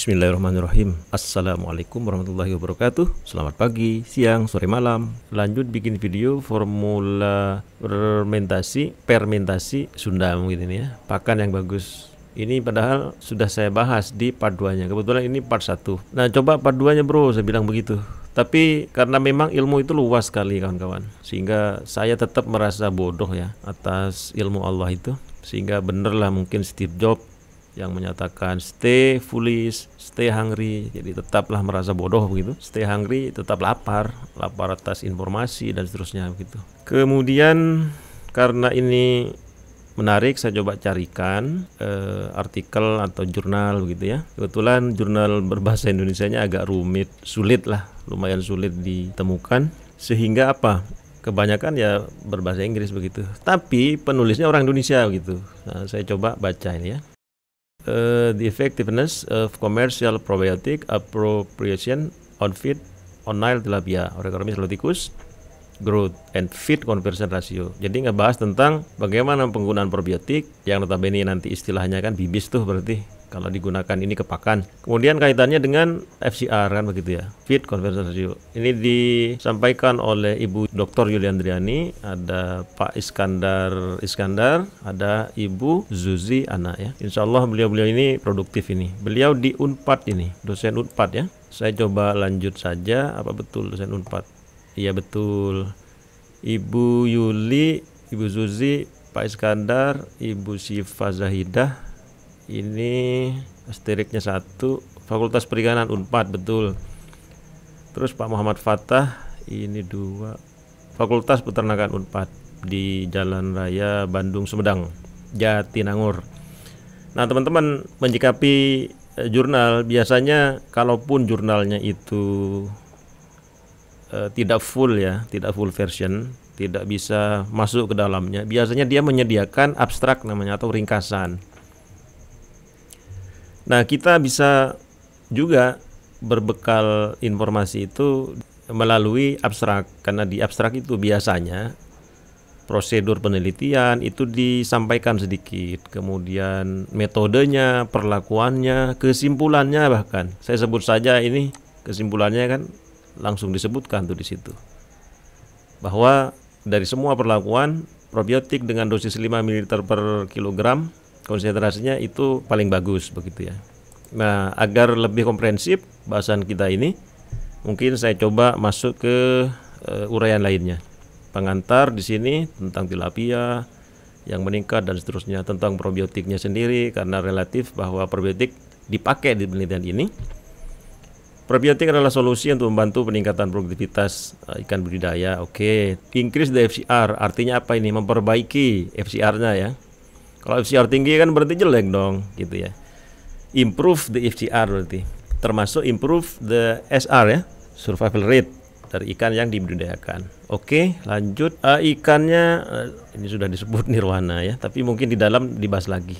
Bismillahirrahmanirrahim Assalamualaikum warahmatullahi wabarakatuh Selamat pagi, siang, sore, malam Lanjut bikin video formula fermentasi Permentasi Sunda mungkin ini ya Pakan yang bagus ini padahal sudah saya bahas di part 2 nya Kebetulan ini part 1 Nah coba part 2 nya bro Saya bilang begitu tapi karena memang ilmu itu luas sekali kawan-kawan sehingga saya tetap merasa bodoh ya atas ilmu Allah itu sehingga benerlah mungkin Steve Jobs yang menyatakan stay foolish, stay hungry, jadi tetaplah merasa bodoh begitu. Stay hungry, tetap lapar, lapar atas informasi dan seterusnya begitu. Kemudian karena ini menarik saya coba carikan eh, artikel atau jurnal begitu ya kebetulan jurnal berbahasa Indonesia-nya agak rumit sulit lah lumayan sulit ditemukan sehingga apa kebanyakan ya berbahasa Inggris begitu tapi penulisnya orang Indonesia begitu nah, saya coba baca ini ya Uh, the effectiveness of commercial probiotic appropriation on feed on Nile tilapia, Orechomis loticus, growth and feed conversion ratio. Jadi ngebahas tentang bagaimana penggunaan probiotik yang notabene nanti istilahnya kan bibis tuh berarti kalau digunakan ini ke pakan. Kemudian kaitannya dengan FCR kan begitu ya, feed conversion ratio. Ini disampaikan oleh Ibu Dr. Yuliandriani, ada Pak Iskandar Iskandar, ada Ibu Zuzi Ana ya. Insya Allah beliau-beliau ini produktif ini. Beliau di Unpad ini, dosen Unpad ya. Saya coba lanjut saja, apa betul dosen Unpad? Iya betul. Ibu Yuli, Ibu Zuzi, Pak Iskandar, Ibu Syifa Zahidah, ini asteriknya satu Fakultas Perikanan Unpad betul terus Pak Muhammad Fatah ini dua Fakultas Peternakan Unpad di Jalan Raya Bandung Sumedang Jatinangor nah teman-teman menyikapi eh, jurnal biasanya kalaupun jurnalnya itu eh, tidak full ya tidak full version tidak bisa masuk ke dalamnya biasanya dia menyediakan abstrak namanya atau ringkasan Nah, kita bisa juga berbekal informasi itu melalui abstrak karena di abstrak itu biasanya prosedur penelitian itu disampaikan sedikit, kemudian metodenya, perlakuannya, kesimpulannya bahkan. Saya sebut saja ini kesimpulannya kan langsung disebutkan tuh di situ. Bahwa dari semua perlakuan probiotik dengan dosis 5 ml per kilogram konsentrasinya itu paling bagus begitu ya. Nah, agar lebih komprehensif bahasan kita ini, mungkin saya coba masuk ke e, uraian lainnya. Pengantar di sini tentang tilapia yang meningkat dan seterusnya tentang probiotiknya sendiri karena relatif bahwa probiotik dipakai di penelitian ini. Probiotik adalah solusi untuk membantu peningkatan produktivitas eh, ikan budidaya. Oke, okay. increase the FCR artinya apa ini? Memperbaiki FCR-nya ya kalau FCR tinggi kan berarti jelek dong, gitu ya. Improve the FCR berarti. Termasuk improve the SR ya, survival rate dari ikan yang dibudidayakan. Oke, lanjut uh, ikannya uh, ini sudah disebut nirwana ya, tapi mungkin di dalam dibahas lagi.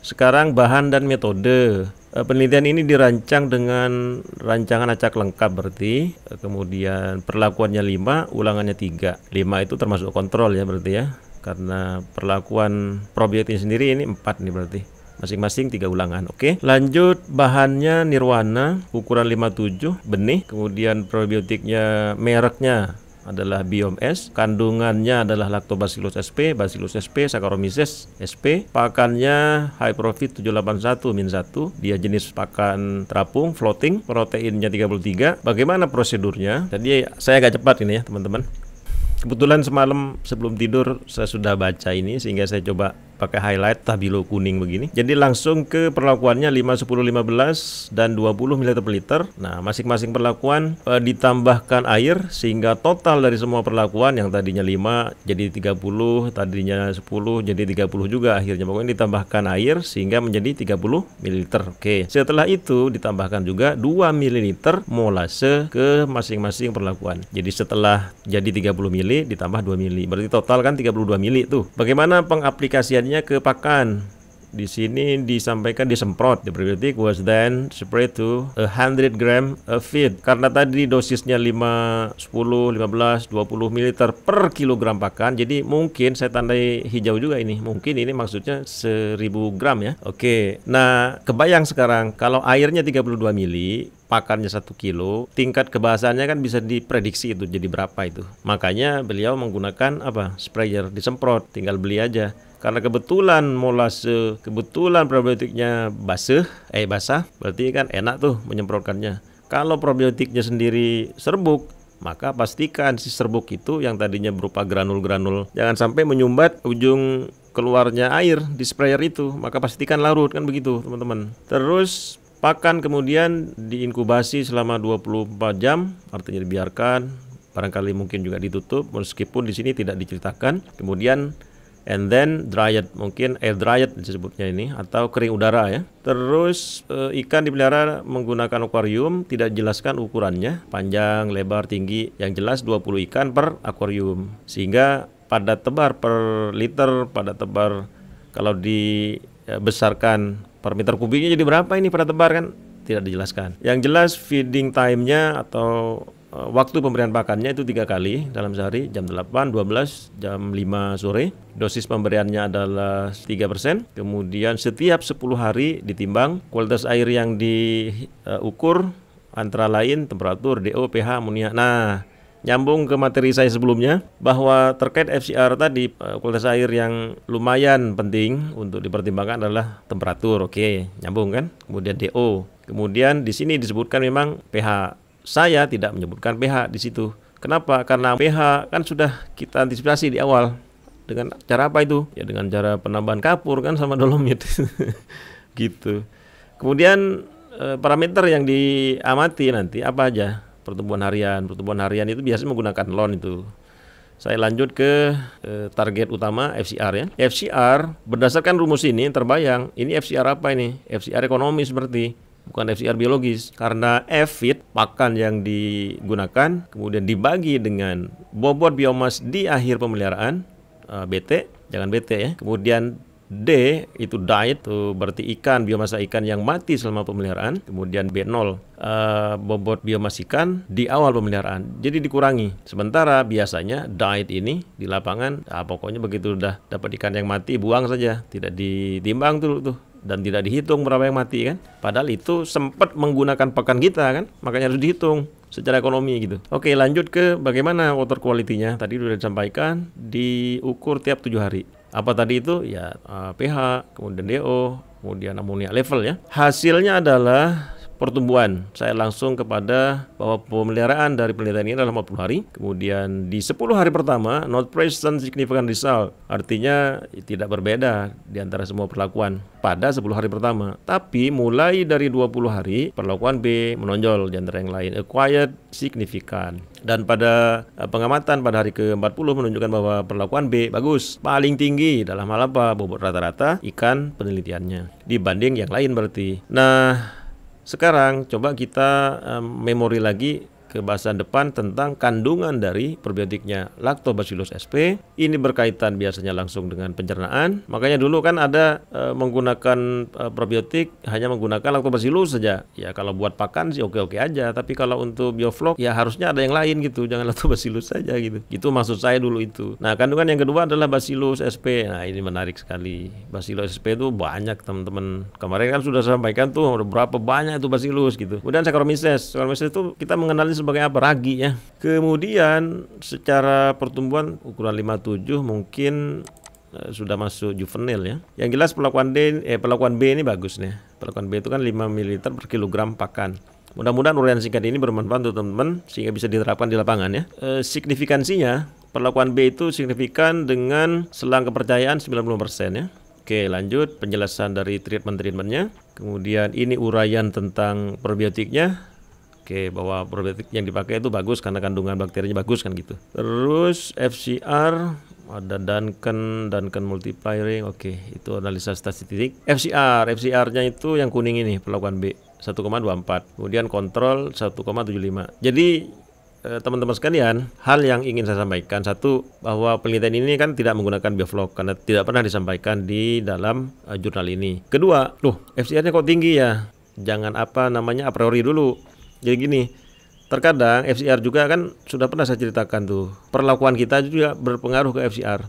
Sekarang bahan dan metode. Uh, penelitian ini dirancang dengan rancangan acak lengkap berarti, uh, kemudian perlakuannya 5, ulangannya 3. 5 itu termasuk kontrol ya berarti ya karena perlakuan probiotik sendiri ini empat nih berarti masing-masing tiga ulangan oke okay? lanjut bahannya nirwana ukuran 57 benih kemudian probiotiknya mereknya adalah Biom S, kandungannya adalah Lactobacillus sp, Bacillus sp, Saccharomyces sp, pakannya High Profit 781 min 1, dia jenis pakan terapung floating, proteinnya 33. Bagaimana prosedurnya? Jadi saya agak cepat ini ya, teman-teman. Kebetulan semalam sebelum tidur saya sudah baca ini sehingga saya coba pakai highlight tabilo kuning begini. Jadi langsung ke perlakuannya 5, 10, 15 dan 20 ml per liter. Nah, masing-masing perlakuan e, ditambahkan air sehingga total dari semua perlakuan yang tadinya 5 jadi 30, tadinya 10 jadi 30 juga akhirnya. Pokoknya ditambahkan air sehingga menjadi 30 ml. Oke. Setelah itu ditambahkan juga 2 ml molase ke masing-masing perlakuan. Jadi setelah jadi 30 ml ditambah 2 ml. Berarti total kan 32 ml tuh. Bagaimana pengaplikasian tadinya ke pakan di sini disampaikan disemprot the probiotic was then spread to hundred gram a feed karena tadi dosisnya 5 10 15 20 ml per kilogram pakan jadi mungkin saya tandai hijau juga ini mungkin ini maksudnya 1000 gram ya oke nah kebayang sekarang kalau airnya 32 mili pakannya satu kilo tingkat kebasannya kan bisa diprediksi itu jadi berapa itu makanya beliau menggunakan apa sprayer disemprot tinggal beli aja karena kebetulan molase kebetulan probiotiknya basah eh basah berarti kan enak tuh menyemprotkannya kalau probiotiknya sendiri serbuk maka pastikan si serbuk itu yang tadinya berupa granul-granul jangan sampai menyumbat ujung keluarnya air di sprayer itu maka pastikan larut kan begitu teman-teman terus pakan kemudian diinkubasi selama 24 jam artinya dibiarkan barangkali mungkin juga ditutup meskipun di sini tidak diceritakan kemudian and then dryad mungkin air dryad disebutnya ini atau kering udara ya. Terus eh, ikan dipelihara menggunakan akuarium tidak jelaskan ukurannya, panjang, lebar, tinggi. Yang jelas 20 ikan per akuarium. Sehingga pada tebar per liter, pada tebar kalau dibesarkan per meter kubiknya jadi berapa ini pada tebar kan? tidak dijelaskan. Yang jelas feeding time-nya atau Eh, waktu pemberian pakannya itu tiga kali dalam sehari jam 8, 12, jam 5 sore. Dosis pemberiannya adalah 3%. Kemudian setiap 10 hari ditimbang kualitas air yang diukur antara lain temperatur, DO, pH, amonia. Nah, Nyambung ke materi saya sebelumnya bahwa terkait FCR tadi eh, kualitas air yang lumayan penting untuk dipertimbangkan adalah temperatur. Oke, nyambung kan? Kemudian DO. Kemudian di sini disebutkan memang pH saya tidak menyebutkan pH di situ. Kenapa? Karena pH kan sudah kita antisipasi di awal. Dengan cara apa itu? Ya dengan cara penambahan kapur kan sama dolomit. gitu. Kemudian eh, parameter yang diamati nanti apa aja? Pertumbuhan harian. Pertumbuhan harian itu biasanya menggunakan loan itu. Saya lanjut ke eh, target utama FCR ya. FCR berdasarkan rumus ini terbayang, ini FCR apa ini? FCR ekonomi seperti bukan FCR biologis karena F EFIT pakan yang digunakan kemudian dibagi dengan bobot biomas di akhir pemeliharaan uh, eh, BT jangan BT ya kemudian D itu diet itu berarti ikan biomasa ikan yang mati selama pemeliharaan kemudian B0 uh, eh, bobot biomas ikan di awal pemeliharaan jadi dikurangi sementara biasanya diet ini di lapangan nah, pokoknya begitu udah dapat ikan yang mati buang saja tidak ditimbang tuh tuh dan tidak dihitung berapa yang mati kan padahal itu sempat menggunakan pekan kita kan makanya harus dihitung secara ekonomi gitu oke lanjut ke bagaimana water quality-nya tadi sudah disampaikan diukur tiap tujuh hari apa tadi itu ya uh, pH kemudian DO kemudian amonia level ya hasilnya adalah pertumbuhan. Saya langsung kepada bahwa pemeliharaan dari penelitian ini adalah 40 hari. Kemudian di 10 hari pertama, not present significant result. Artinya tidak berbeda di antara semua perlakuan pada 10 hari pertama. Tapi mulai dari 20 hari, perlakuan B menonjol di antara yang lain. Acquired signifikan. Dan pada eh, pengamatan pada hari ke-40 menunjukkan bahwa perlakuan B bagus, paling tinggi dalam hal apa? Bobot rata-rata ikan penelitiannya dibanding yang lain berarti. Nah, sekarang coba kita um, memori lagi ke bahasan depan tentang kandungan dari probiotiknya Lactobacillus sp. Ini berkaitan biasanya langsung dengan pencernaan. Makanya dulu kan ada e, menggunakan e, probiotik hanya menggunakan Lactobacillus saja. Ya kalau buat pakan sih oke-oke aja, tapi kalau untuk bioflok ya harusnya ada yang lain gitu, jangan Lactobacillus saja gitu. Itu maksud saya dulu itu. Nah, kandungan yang kedua adalah Bacillus sp. Nah, ini menarik sekali. Bacillus sp itu banyak teman-teman. Kemarin kan sudah sampaikan tuh berapa banyak itu Bacillus gitu. Kemudian Saccharomyces. Saccharomyces itu kita mengenali sebagai apa ragi ya. Kemudian secara pertumbuhan ukuran 57 mungkin eh, sudah masuk juvenil ya. Yang jelas perlakuan D eh perlakuan B ini bagus nih. Perlakuan B itu kan 5 ml per kilogram pakan. Mudah-mudahan uraian singkat ini bermanfaat untuk teman-teman sehingga bisa diterapkan di lapangan ya. E, signifikansinya perlakuan B itu signifikan dengan selang kepercayaan 90% ya. Oke, lanjut penjelasan dari treatment-treatmentnya. Kemudian ini uraian tentang probiotiknya. Oke, bahwa probiotik yang dipakai itu bagus karena kandungan bakterinya bagus kan gitu. Terus FCR ada Duncan, Duncan multiplying. Oke, okay, itu analisa statistik. FCR, FCR-nya itu yang kuning ini perlakuan B 1,24. Kemudian kontrol 1,75. Jadi eh, teman-teman sekalian, hal yang ingin saya sampaikan satu bahwa penelitian ini kan tidak menggunakan bioflok karena tidak pernah disampaikan di dalam uh, jurnal ini. Kedua, loh, FCR-nya kok tinggi ya? Jangan apa namanya a priori dulu. Jadi gini, terkadang FCR juga kan sudah pernah saya ceritakan tuh perlakuan kita juga berpengaruh ke FCR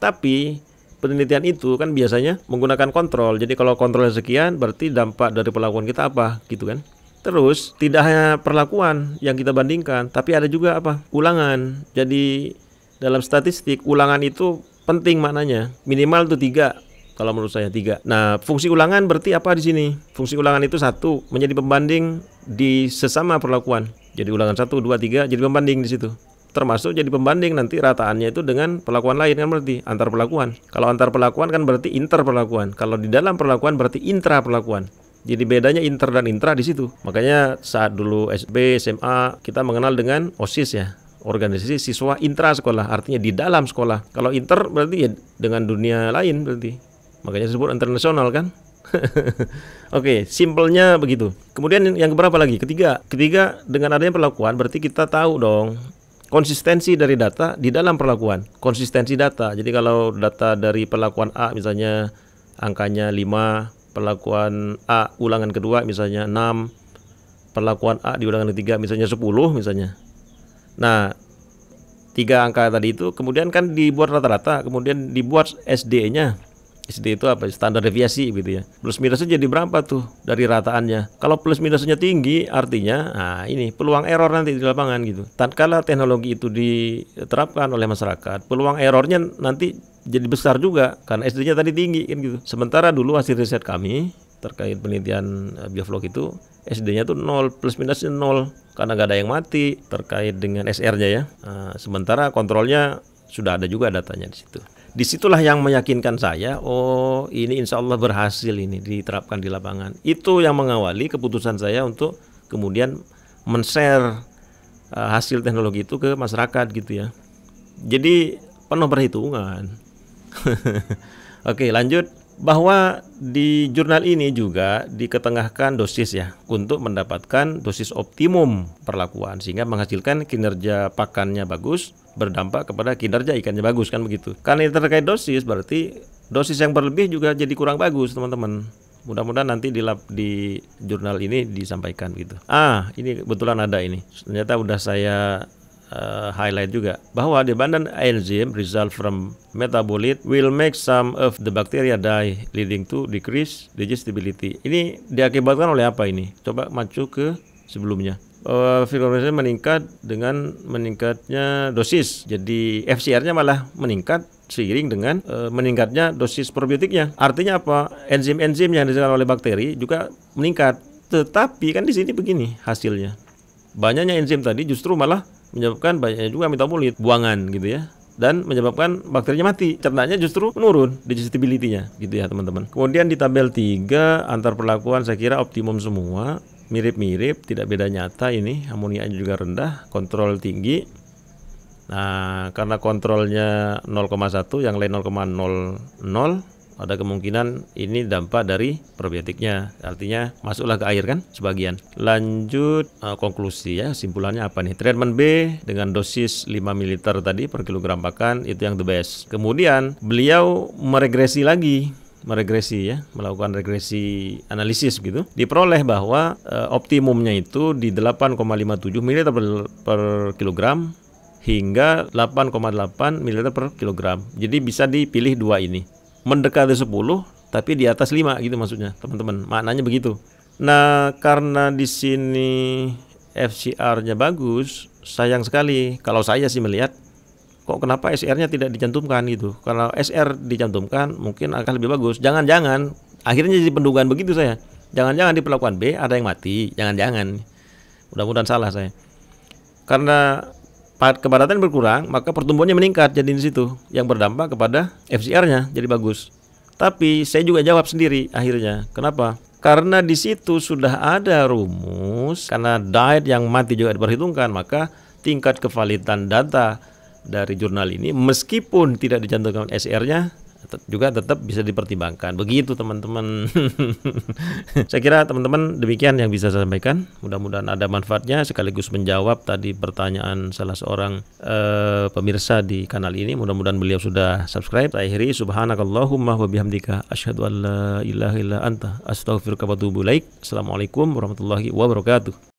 tapi penelitian itu kan biasanya menggunakan kontrol jadi kalau kontrolnya sekian berarti dampak dari perlakuan kita apa gitu kan terus tidak hanya perlakuan yang kita bandingkan tapi ada juga apa ulangan jadi dalam statistik ulangan itu penting maknanya minimal itu tiga kalau menurut saya tiga. Nah, fungsi ulangan berarti apa di sini? Fungsi ulangan itu satu menjadi pembanding di sesama perlakuan. Jadi ulangan satu, dua, tiga jadi pembanding di situ. Termasuk jadi pembanding nanti rataannya itu dengan perlakuan lain kan berarti antar perlakuan. Kalau antar perlakuan kan berarti inter perlakuan. Kalau di dalam perlakuan berarti intra perlakuan. Jadi bedanya inter dan intra di situ. Makanya saat dulu SB, SMA kita mengenal dengan OSIS ya, organisasi siswa intra sekolah artinya di dalam sekolah kalau inter berarti ya dengan dunia lain berarti Makanya disebut internasional kan? Oke, okay, simpelnya begitu. Kemudian yang keberapa lagi? Ketiga, ketiga dengan adanya perlakuan berarti kita tahu dong konsistensi dari data di dalam perlakuan. Konsistensi data. Jadi kalau data dari perlakuan A misalnya angkanya 5, perlakuan A ulangan kedua misalnya 6, perlakuan A di ulangan ketiga misalnya 10 misalnya. Nah, tiga angka tadi itu kemudian kan dibuat rata-rata, kemudian dibuat SD-nya SD itu apa standar deviasi gitu ya. Plus minusnya jadi berapa tuh dari rataannya? Kalau plus minusnya tinggi artinya nah ini peluang error nanti di lapangan gitu. Tatkala teknologi itu diterapkan oleh masyarakat, peluang errornya nanti jadi besar juga karena SD-nya tadi tinggi kan gitu. Sementara dulu hasil riset kami terkait penelitian eh, bioflok itu SD-nya tuh nol plus minusnya nol karena gak ada yang mati terkait dengan SR-nya ya. Nah, sementara kontrolnya sudah ada juga datanya di situ disitulah yang meyakinkan saya oh ini insya Allah berhasil ini diterapkan di lapangan itu yang mengawali keputusan saya untuk kemudian men-share eh, hasil teknologi itu ke masyarakat gitu ya jadi penuh perhitungan oke lanjut bahwa di jurnal ini juga diketengahkan dosis ya untuk mendapatkan dosis optimum perlakuan sehingga menghasilkan kinerja pakannya bagus berdampak kepada kinerja ikannya bagus kan begitu. Karena ini terkait dosis berarti dosis yang berlebih juga jadi kurang bagus teman-teman. Mudah-mudahan nanti di lab, di jurnal ini disampaikan gitu. Ah, ini kebetulan ada ini. Ternyata udah saya uh, highlight juga bahwa the abundant enzyme result from metabolite will make some of the bacteria die leading to decrease digestibility. Ini diakibatkan oleh apa ini? Coba maju ke sebelumnya. Uh, meningkat dengan meningkatnya dosis. Jadi FCR-nya malah meningkat seiring dengan e, meningkatnya dosis probiotiknya. Artinya apa? Enzim-enzim yang dihasilkan oleh bakteri juga meningkat. Tetapi kan di sini begini hasilnya. Banyaknya enzim tadi justru malah menyebabkan banyaknya juga metabolit buangan gitu ya dan menyebabkan bakterinya mati. Cernanya justru menurun digestibility-nya gitu ya, teman-teman. Kemudian di tabel 3 antar perlakuan saya kira optimum semua, mirip-mirip, tidak beda nyata ini. Amonia juga rendah, kontrol tinggi. Nah, karena kontrolnya 0,1, yang lain 0,00 ada kemungkinan ini dampak dari probiotiknya. Artinya masuklah ke air kan sebagian. Lanjut uh, konklusi ya, simpulannya apa nih? Treatment B dengan dosis 5 ml tadi per kilogram pakan itu yang the best. Kemudian beliau meregresi lagi meregresi ya, melakukan regresi analisis gitu, diperoleh bahwa e, optimumnya itu di 8,57 ml per, per kilogram hingga 8,8 ml per kilogram. Jadi bisa dipilih dua ini mendekati 10 tapi di atas 5 gitu maksudnya teman-teman maknanya begitu nah karena di sini FCR-nya bagus sayang sekali kalau saya sih melihat kok kenapa SR-nya tidak dicantumkan gitu kalau SR dicantumkan mungkin akan lebih bagus jangan-jangan akhirnya jadi pendugaan begitu saya jangan-jangan di pelakuan B ada yang mati jangan-jangan mudah-mudahan salah saya karena kepadatan berkurang, maka pertumbuhannya meningkat jadi di situ yang berdampak kepada FCR-nya jadi bagus. Tapi saya juga jawab sendiri akhirnya. Kenapa? Karena di situ sudah ada rumus karena diet yang mati juga diperhitungkan, maka tingkat kevalitan data dari jurnal ini meskipun tidak dicantumkan SR-nya juga tetap bisa dipertimbangkan. Begitu teman-teman. saya kira teman-teman demikian yang bisa saya sampaikan. Mudah-mudahan ada manfaatnya sekaligus menjawab tadi pertanyaan salah seorang uh, pemirsa di kanal ini. Mudah-mudahan beliau sudah subscribe. Saya akhiri subhanakallahumma wa bihamdika asyhadu an la ilaha illa anta astaghfiruka wa Assalamualaikum warahmatullahi wabarakatuh.